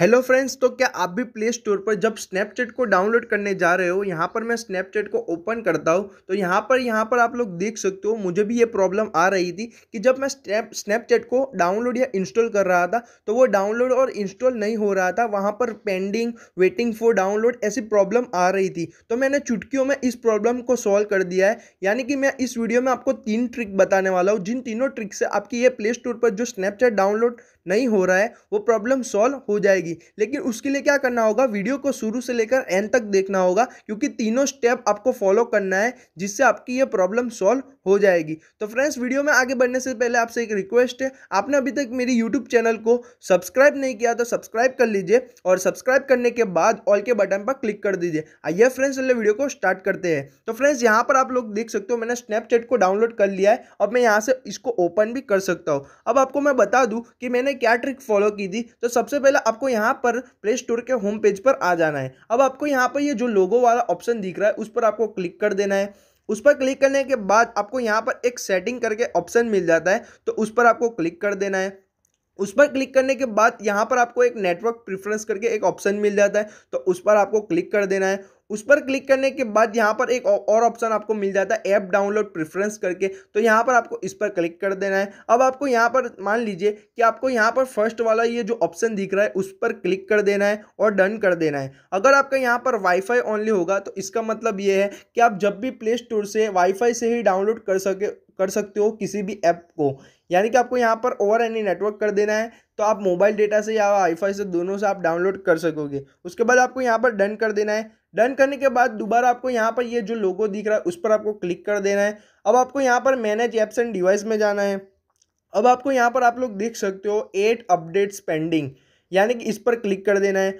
hello friends तो क्या आप भी प्ले स्टोर पर जब स्नैपचैट को डाउनलोड करने जा रहे हो यहाँ पर मैं स्नैपचैट को ओपन करता हूँ तो यहाँ पर यहाँ पर आप लोग देख सकते हो मुझे भी ये प्रॉब्लम आ रही थी कि जब मैं स्नैप स्नैपचैट को डाउनलोड या इंस्टॉल कर रहा था तो वो डाउनलोड और इंस्टॉल नहीं हो रहा था वहाँ पर पेंडिंग वेटिंग फॉर डाउनलोड ऐसी प्रॉब्लम आ रही थी तो मैंने चुटकियों में इस प्रॉब्लम को सॉल्व कर दिया है यानी कि मैं इस वीडियो में आपको तीन ट्रिक बताने वाला हूँ जिन तीनों ट्रिक से आपकी ये प्ले स्टोर पर जो स्नैपचैट डाउनलोड नहीं हो रहा है वो प्रॉब्लम सॉल्व हो जाएगी जाएगी लेकिन उसके लिए क्या करना होगा वीडियो को शुरू से लेकर एंड तक देखना होगा क्योंकि तीनों स्टेप आपको फॉलो करना है जिससे आपकी ये प्रॉब्लम सॉल्व हो जाएगी तो फ्रेंड्स वीडियो में आगे बढ़ने से पहले आपसे एक रिक्वेस्ट है आपने अभी तक मेरी यूट्यूब चैनल को सब्सक्राइब नहीं किया तो सब्सक्राइब कर लीजिए और सब्सक्राइब करने के बाद ऑल के बटन पर क्लिक कर दीजिए आइए फ्रेंड्स चलिए वीडियो को स्टार्ट करते हैं तो फ्रेंड्स यहाँ पर आप लोग देख सकते हो मैंने स्नैपचैट को डाउनलोड कर लिया है और मैं यहाँ से इसको ओपन भी कर सकता हूँ अब आपको मैं बता दूँ कि मैंने क्या ट्रिक फॉलो की थी तो सबसे पहले आपको यहाँ पर प्ले स्टोर के होम पेज पर आ जाना है अब आपको यहाँ पर ये यह जो लोगो वाला ऑप्शन दिख रहा है उस पर आपको क्लिक कर देना है उस पर क्लिक करने के बाद आपको यहाँ पर एक सेटिंग करके ऑप्शन मिल जाता है तो उस पर आपको क्लिक कर देना है उस पर क्लिक करने के बाद यहाँ पर आपको एक नेटवर्क प्रिफ्रेंस करके एक ऑप्शन मिल जाता है तो उस पर आपको क्लिक कर देना है उस पर क्लिक करने के बाद यहाँ पर एक और ऑप्शन आपको मिल जाता है ऐप डाउनलोड प्रेफरेंस करके तो यहाँ पर आपको इस पर क्लिक कर देना है अब आपको यहाँ पर मान लीजिए कि आपको यहाँ पर फर्स्ट वाला ये जो ऑप्शन दिख रहा है उस पर क्लिक कर देना है और डन कर देना है अगर आपका यहाँ पर वाईफाई ओनली होगा तो इसका मतलब ये है कि आप जब भी प्ले स्टोर से वाईफाई से ही डाउनलोड कर सके कर सकते हो किसी भी ऐप को यानी कि आपको यहाँ पर ओवर एनी नेटवर्क कर देना है तो आप मोबाइल डेटा से या वाईफाई से दोनों से आप डाउनलोड कर सकोगे उसके बाद आपको यहाँ पर डन कर देना है डन करने के बाद दोबारा आपको यहाँ पर ये यह जो लोगो दिख रहा है उस पर आपको क्लिक कर देना है अब आपको यहाँ पर मैनेज ऐप्स एंड डिवाइस में जाना है अब आपको यहाँ पर आप लोग देख सकते हो एट अपडेट्स पेंडिंग यानी कि इस पर क्लिक कर देना है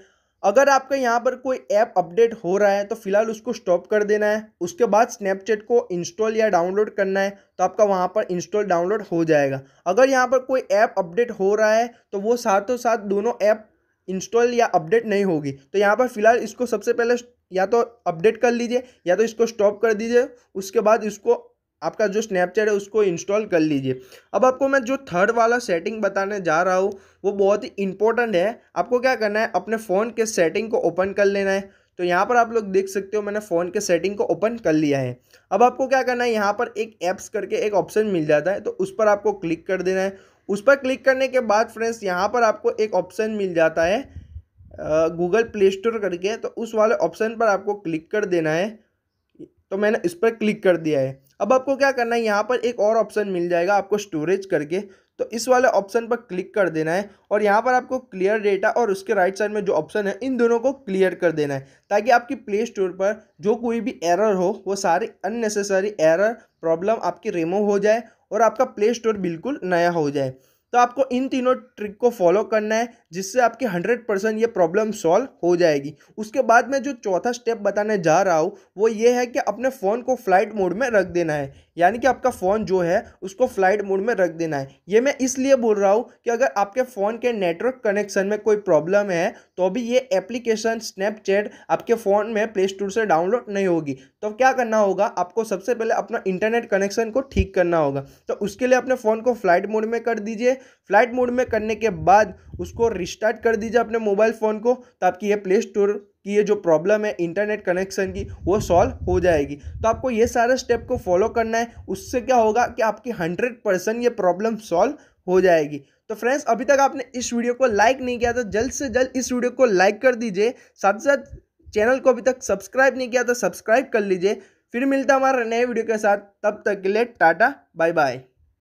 अगर आपका यहाँ पर कोई ऐप अपडेट हो रहा है तो फिलहाल उसको स्टॉप कर देना है उसके बाद स्नैपचैट को इंस्टॉल या डाउनलोड करना है तो आपका वहाँ पर इंस्टॉल डाउनलोड हो जाएगा अगर यहाँ पर कोई ऐप अपडेट हो रहा है तो वो साथों साथ दोनों ऐप इंस्टॉल या अपडेट नहीं होगी तो यहाँ पर फिलहाल इसको सबसे पहले या तो अपडेट कर लीजिए या तो इसको स्टॉप कर दीजिए उसके बाद इसको आपका जो स्नैपचैट है उसको इंस्टॉल कर लीजिए अब आपको मैं जो थर्ड वाला सेटिंग बताने जा रहा हूँ वो बहुत ही इंपॉर्टेंट है आपको क्या करना है अपने फ़ोन के सेटिंग को ओपन कर लेना है तो यहाँ पर आप लोग देख सकते हो मैंने फ़ोन के सेटिंग को ओपन कर लिया है अब आपको क्या करना है यहाँ पर एक ऐप्स करके एक ऑप्शन मिल जाता है तो उस पर आपको क्लिक कर देना है उस पर क्लिक करने के बाद फ्रेंड्स यहाँ पर आपको एक ऑप्शन मिल जाता है गूगल प्ले स्टोर करके तो उस वाले ऑप्शन पर आपको क्लिक कर देना है तो मैंने इस पर क्लिक कर दिया है अब आपको क्या करना है यहाँ पर एक और ऑप्शन मिल जाएगा आपको स्टोरेज करके तो इस वाले ऑप्शन पर क्लिक कर देना है और यहाँ पर आपको क्लियर डेटा और उसके राइट साइड में जो ऑप्शन है इन दोनों को क्लियर कर देना है ताकि आपकी प्ले स्टोर पर जो कोई भी एरर हो वो सारी अननेसेसरी एरर प्रॉब्लम आपकी रिमूव हो जाए और आपका प्ले स्टोर बिल्कुल नया हो जाए तो आपको इन तीनों ट्रिक को फॉलो करना है जिससे आपकी हंड्रेड परसेंट ये प्रॉब्लम सॉल्व हो जाएगी उसके बाद में जो चौथा स्टेप बताने जा रहा हूँ वो ये है कि अपने फ़ोन को फ्लाइट मोड में रख देना है यानी कि आपका फ़ोन जो है उसको फ्लाइट मोड में रख देना है ये मैं इसलिए बोल रहा हूँ कि अगर आपके फ़ोन के नेटवर्क कनेक्शन में कोई प्रॉब्लम है तो भी ये एप्लीकेशन स्नैपचैट आपके फ़ोन में प्ले स्टोर से डाउनलोड नहीं होगी तो क्या करना होगा आपको सबसे पहले अपना इंटरनेट कनेक्शन को ठीक करना होगा तो उसके लिए अपने फ़ोन को फ्लाइट मोड में कर दीजिए फ्लाइट मोड में करने के बाद उसको रिस्टार्ट कर दीजिए अपने मोबाइल फ़ोन को तो आपकी ये प्ले स्टोर की ये जो प्रॉब्लम है इंटरनेट कनेक्शन की वो सॉल्व हो जाएगी तो आपको ये सारे स्टेप को फॉलो करना है उससे क्या होगा कि आपकी हंड्रेड परसेंट ये प्रॉब्लम सॉल्व हो जाएगी तो फ्रेंड्स अभी तक आपने इस वीडियो को लाइक नहीं किया तो जल्द से जल्द इस वीडियो को लाइक कर दीजिए साथ साथ चैनल को अभी तक सब्सक्राइब नहीं किया तो सब्सक्राइब कर लीजिए फिर मिलता हमारा नए वीडियो के साथ तब तक के लिए टाटा बाय बाय